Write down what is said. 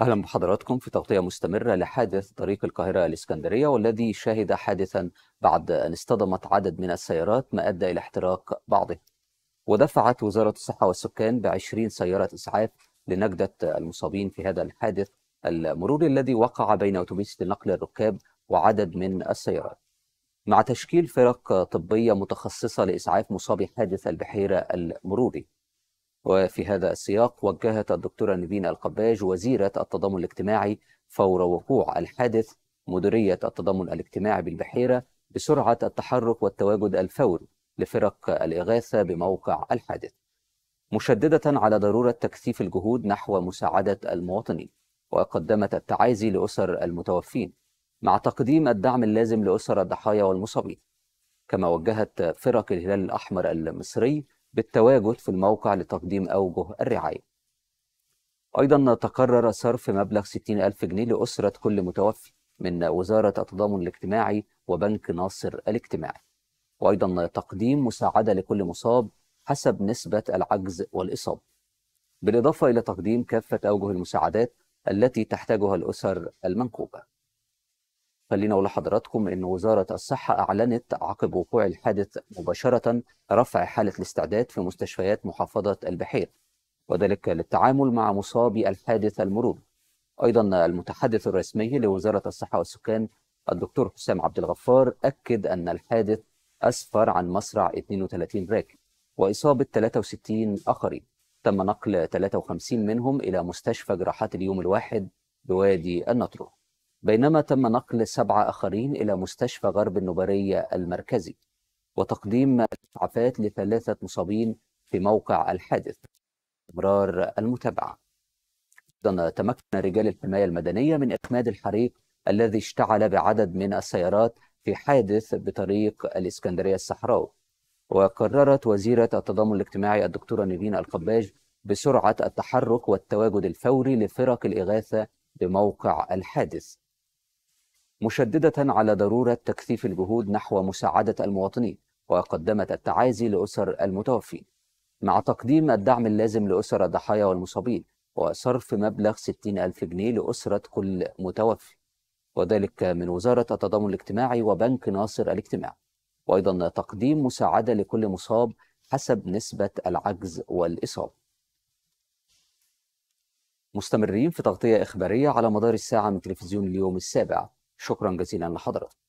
أهلا بحضراتكم في تغطية مستمرة لحادث طريق القاهرة الإسكندرية والذي شهد حادثا بعد أن اصطدمت عدد من السيارات ما أدى إلى احتراق بعضها ودفعت وزارة الصحة والسكان بعشرين سيارة إسعاف لنجدة المصابين في هذا الحادث المروري الذي وقع بين أتوبيس لنقل الركاب وعدد من السيارات مع تشكيل فرق طبية متخصصة لإسعاف مصابي حادث البحيرة المروري وفي هذا السياق وجهت الدكتورة نيفين القباج وزيرة التضامن الاجتماعي فور وقوع الحادث مديرية التضامن الاجتماعي بالبحيرة بسرعة التحرك والتواجد الفوري لفرق الإغاثة بموقع الحادث مشددة على ضرورة تكثيف الجهود نحو مساعدة المواطنين وقدمت التعازي لأسر المتوفين مع تقديم الدعم اللازم لأسر الضحايا والمصابين كما وجهت فرق الهلال الأحمر المصري بالتواجد في الموقع لتقديم أوجه الرعاية أيضا تقرر صرف مبلغ 60 ألف جنيه لأسرة كل متوفي من وزارة التضامن الاجتماعي وبنك ناصر الاجتماعي وأيضا تقديم مساعدة لكل مصاب حسب نسبة العجز والإصابة بالإضافة إلى تقديم كافة أوجه المساعدات التي تحتاجها الأسر المنكوبة خلينا أقول لحضراتكم إن وزارة الصحة أعلنت عقب وقوع الحادث مباشرة رفع حالة الاستعداد في مستشفيات محافظة البحير وذلك للتعامل مع مصابي الحادث المرور أيضا المتحدث الرسمي لوزارة الصحة والسكان الدكتور حسام عبد الغفار أكد أن الحادث أسفر عن مسرع 32 راكب وإصابة 63 آخرين تم نقل 53 منهم إلى مستشفى جراحات اليوم الواحد بوادي النطرون بينما تم نقل سبعة آخرين إلى مستشفى غرب النبرية المركزي وتقديم إسعافات لثلاثة مصابين في موقع الحادث استمرار المتابعة أيضا تمكن رجال الحماية المدنية من إخماد الحريق الذي اشتعل بعدد من السيارات في حادث بطريق الإسكندرية الصحراوي وقررت وزيرة التضامن الاجتماعي الدكتورة نيفين القباج بسرعة التحرك والتواجد الفوري لفرق الإغاثة بموقع الحادث مشددة على ضرورة تكثيف الجهود نحو مساعدة المواطنين وقدمت التعازي لأسر المتوفين مع تقديم الدعم اللازم لأسر الضحايا والمصابين وصرف مبلغ 60 ألف جنيه لأسرة كل متوفي وذلك من وزارة التضامن الاجتماعي وبنك ناصر الاجتماعي وأيضا تقديم مساعدة لكل مصاب حسب نسبة العجز والإصابة مستمرين في تغطية إخبارية على مدار الساعة من تلفزيون اليوم السابع شكرا جزيلا لحضرتك